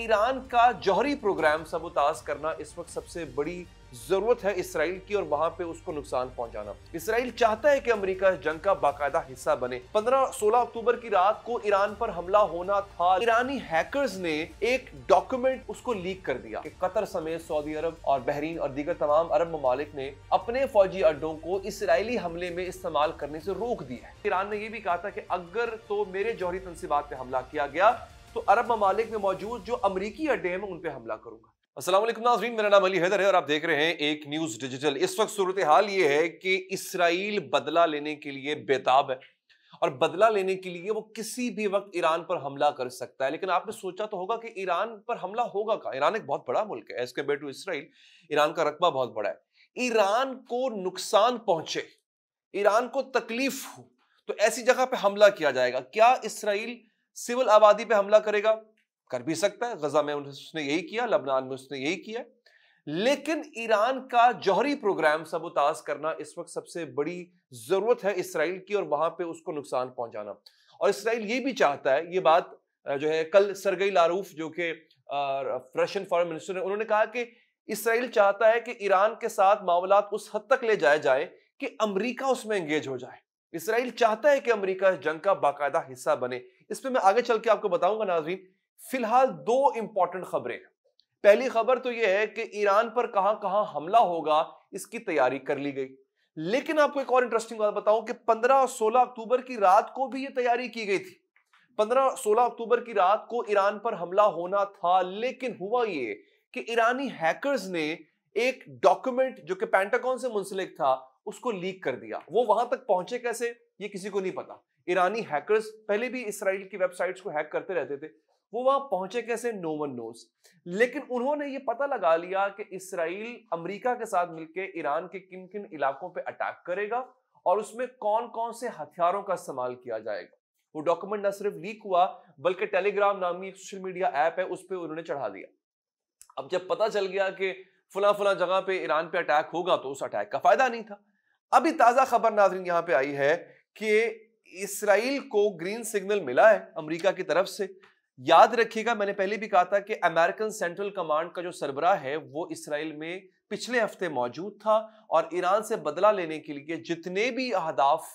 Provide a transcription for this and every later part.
Iran का जौहरी programme सबोताज करना इस वक्त सबसे बड़ी जरूरत है इसराइल की और वहां पे उसको नुकसान पहुंचाना इसराइल चाहता है कि अमेरिका जंग का बाकायदा हिस्सा बने 15-16 अक्टूबर की रात को ईरान पर हमला होना था ईरानी हैकर्स ने एक डॉक्यूमेंट उसको लीक कर दिया कि कतर समेत सऊदी अरब और बहरीन और दीगर तमाम अरब ममालिक ने अपने फौजी अड्डों को इसराइली हमले में इस्तेमाल करने से रोक दिया है ईरान ने यह भी कहा था कि अगर तो मेरे जौहरी तनसीबात पे हमला किया गया तो अरब ममालिक में मौजूद जो अमरीकी अड्डे हैं मैं उन पर हमला करूंगा असलम नाजरीन मेरा नाम अली हैदर है और आप देख रहे हैं एक न्यूज़ डिजिटल इस वक्त सूरत हाल ये है कि इसराइल बदला लेने के लिए बेताब है और बदला लेने के लिए वो किसी भी वक्त ईरान पर हमला कर सकता है लेकिन आपने सोचा तो होगा कि ईरान पर हमला होगा कहा ईरान एक बहुत बड़ा मुल्क है as compare to Israel Iran का रकबा बहुत बड़ा है ईरान को नुकसान पहुंचे ईरान को तकलीफ हो तो ऐसी जगह पर हमला किया जाएगा क्या इसराइल सिविल आबादी पे हमला करेगा कर भी सकता है गजा में उसने यही किया लबनान में उसने यही किया लेकिन ईरान का जौहरी प्रोग्राम सबोताज करना इस वक्त सबसे बड़ी जरूरत है इसराइल की और वहां पे उसको नुकसान पहुंचाना और इसराइल ये भी चाहता है ये बात जो है कल सरगई लारूफ जो कि रशियन फॉरेन मिनिस्टर ने उन्होंने कहा कि इसराइल चाहता है कि ईरान के साथ मामला उस हद तक ले जाए जाए कि अमरीका उसमें एंगेज हो जाए इसराइल चाहता है कि अमेरिका इस जंग का बाकायदा हिस्सा बने इस पर मैं आगे चल के आपको बताऊंगा नाजरीन फिलहाल दो इंपॉर्टेंट खबरें पहली खबर तो यह है कि ईरान पर कहां कहां हमला होगा इसकी तैयारी कर ली गई लेकिन आपको एक और इंटरेस्टिंग बात बताऊं कि 15 और 16 अक्टूबर की रात को भी यह तैयारी की गई थी 15 और 16 अक्टूबर की रात को ईरान पर हमला होना था लेकिन हुआ ये कि ईरानी हैकर्स ने एक डॉक्यूमेंट जो कि पैंटाकॉन से मुंसलिक था उसको लीक कर दिया वो वहां तक पहुंचे कैसे ये किसी को नहीं पता ईरानी हैकर्स पहले भी इसराइल की वेबसाइट्स को हैक करते रहते थे वो वहां पहुंचे कैसे नो वन नोस लेकिन उन्होंने ये पता लगा लिया कि इसराइल अमेरिका के साथ मिलकर ईरान के किन किन इलाकों पर अटैक करेगा और उसमें कौन कौन से हथियारों का इस्तेमाल किया जाएगा वो डॉक्यूमेंट न सिर्फ लीक हुआ बल्कि टेलीग्राम नामी की सोशल मीडिया ऐप है उस पर उन्होंने चढ़ा दिया अब जब पता चल गया कि फला फला जगह पे ईरान पे अटैक होगा तो उस अटैक का फायदा नहीं था अभी ताज़ा खबर नाजरीन यहां पर आई है कि इसराइल को ग्रीन सिग्नल मिला है अमरीका की तरफ से याद रखिएगा मैंने पहले भी कहा था कि अमेरिकन सेंट्रल कमांड का जो सरबरा है वो इसराइल में पिछले हफ्ते मौजूद था और ईरान से बदला लेने के लिए जितने भी अहदाफ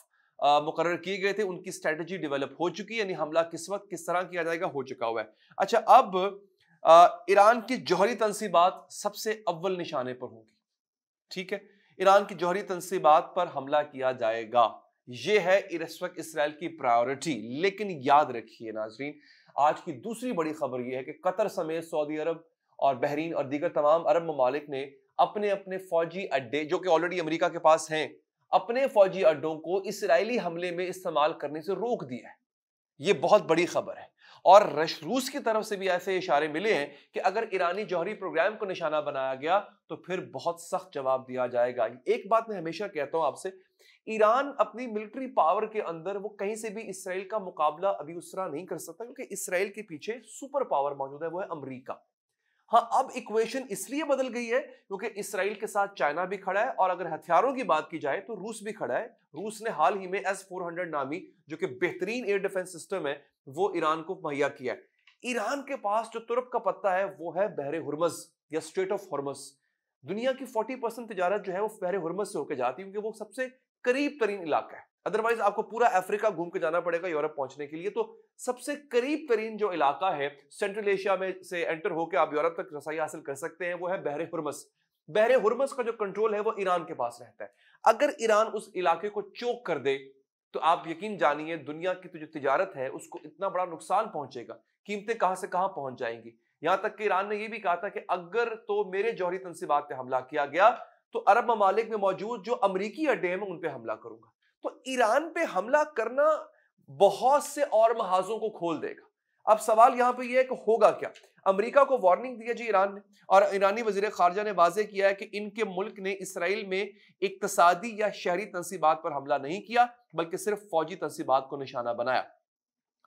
मुकर किए गए थे उनकी स्ट्रेटजी डेवलप हो चुकी है यानी हमला किस वक्त किस तरह किया जाएगा हो चुका हुआ है अच्छा अब ईरान की जौहरी तनसीबात सबसे अव्वल निशाने पर होंगी ठीक है ईरान की जौहरी तनसीबात पर हमला किया जाएगा यह है इस वक्त इसराइल की प्रायोरिटी लेकिन याद रखिए नाजरीन आज की दूसरी बड़ी खबर यह है कि कतर समेत सऊदी अरब और बहरीन और दीगर तमाम अरब ममालिक ने अपने अपने फौजी अड्डे जो कि ऑलरेडी अमरीका के पास हैं अपने फौजी अड्डों को इसराइली हमले में इस्तेमाल करने से रोक दिया है ये बहुत बड़ी खबर है और रूस की तरफ से भी ऐसे इशारे मिले हैं कि अगर ईरानी जौहरी प्रोग्राम को निशाना बनाया गया तो फिर बहुत सख्त जवाब दिया जाएगा एक बात मैं हमेशा कहता हूं आपसे ईरान अपनी मिलिट्री पावर के अंदर वो कहीं से भी इसराइल का मुकाबला अभी उसरा नहीं कर सकता क्योंकि इसराइल के पीछे सुपर पावर मौजूद है वो है अमरीका हाँ अब इक्वेशन इसलिए बदल गई है क्योंकि इसराइल के साथ चाइना भी खड़ा है और अगर हथियारों की बात की जाए तो रूस भी खड़ा है रूस ने हाल ही में एस फोर हंड्रेड नामी जो कि बेहतरीन एयर डिफेंस सिस्टम है वो ईरान को मुहैया किया है ईरान के पास जो तुर्क का पत्ता है वो है बहरे हुरमस या स्ट्रेट ऑफ हरमस दुनिया की फोर्टी परसेंट तजारत जो है वो बहरे हुरमस से होकर जाती है क्योंकि वो सबसे करीब तरीन इलाका है अदरवाइज आपको पूरा अफ्रीका घूम के जाना पड़ेगा यूरोप पहुंचने के लिए तो सबसे करीब तरीन जो इलाका है सेंट्रल एशिया में से एंटर होकर आप यूरोप तक रसाई हासिल कर सकते हैं वो है बहरे हुरमस बहरे हुरमस का जो कंट्रोल है वो ईरान के पास रहता है अगर ईरान उस इलाके को चोक कर दे तो आप यकीन जानिए दुनिया की तो जो तिजारत है उसको इतना बड़ा नुकसान पहुंचेगा कीमतें कहां से कहां पहुंच जाएंगी यहां तक कि ईरान ने यह भी कहा था कि अगर तो मेरे जौहरी तनसीबात पे हमला किया गया तो अरब ममालिक में मौजूद जो अमरीकी अड्डे हैं मैं उन पर हमला करूंगा तो ईरान पे हमला करना बहुत से और महाजों को खोल देगा अब सवाल यहां पे यह है कि होगा क्या अमेरिका को वार्निंग दिया जी ईरान ने और ईरानी वजीर खारजा ने वाजे किया है कि इनके मुल्क ने इसराइल में इकतसादी या शहरी तनसीबात पर हमला नहीं किया बल्कि सिर्फ फौजी तनसीबात को निशाना बनाया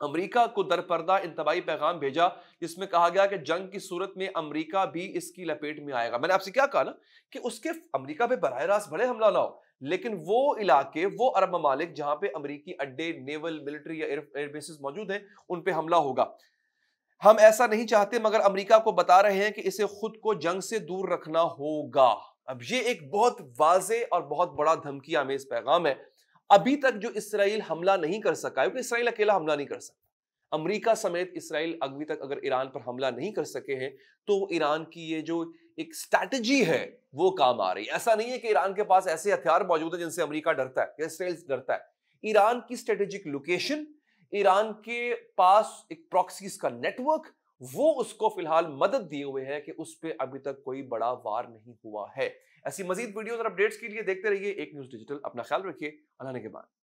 अमरीका को दरपर्दा इंतबाही पैगाम भेजा जिसमें कहा गया कि जंग की सूरत में अमरीका भी इसकी लपेट में आएगा मैंने आपसे क्या कहा ना कि उसके अमरीका पे बरह रास्त भले हमला ना हो लेकिन वो इलाके वो अरब ममालिक जहां पे अमरीकी अड्डे नेवल मिलिट्री या एयरबेसिस मौजूद हैं उन पर हमला होगा हम ऐसा नहीं चाहते मगर अमरीका को बता रहे हैं कि इसे खुद को जंग से दूर रखना होगा अब ये एक बहुत वाज और बहुत बड़ा धमकी आमेज पैगाम है अभी तक जो इसराइल हमला नहीं कर सका क्योंकि इसराइल अकेला हमला नहीं कर सकता अमेरिका समेत इसराइल अभी तक अगर ईरान पर हमला नहीं कर सके हैं तो ईरान की ये जो एक स्ट्रैटेजी है वो काम आ रही है ऐसा नहीं है कि ईरान के पास ऐसे हथियार मौजूद है जिनसे अमेरिका डरता है इसराइल डरता है ईरान की स्ट्रेटेजिक लोकेशन ईरान के पास एक प्रॉक्सीज का नेटवर्क वो उसको फिलहाल मदद दिए हुए है कि उस पर अभी तक कोई बड़ा वार नहीं हुआ है ऐसी मजीद वीडियो और अपडेट्स के लिए देखते रहिए एक न्यूज डिजिटल अपना ख्याल रखिए अल्लाह के बाद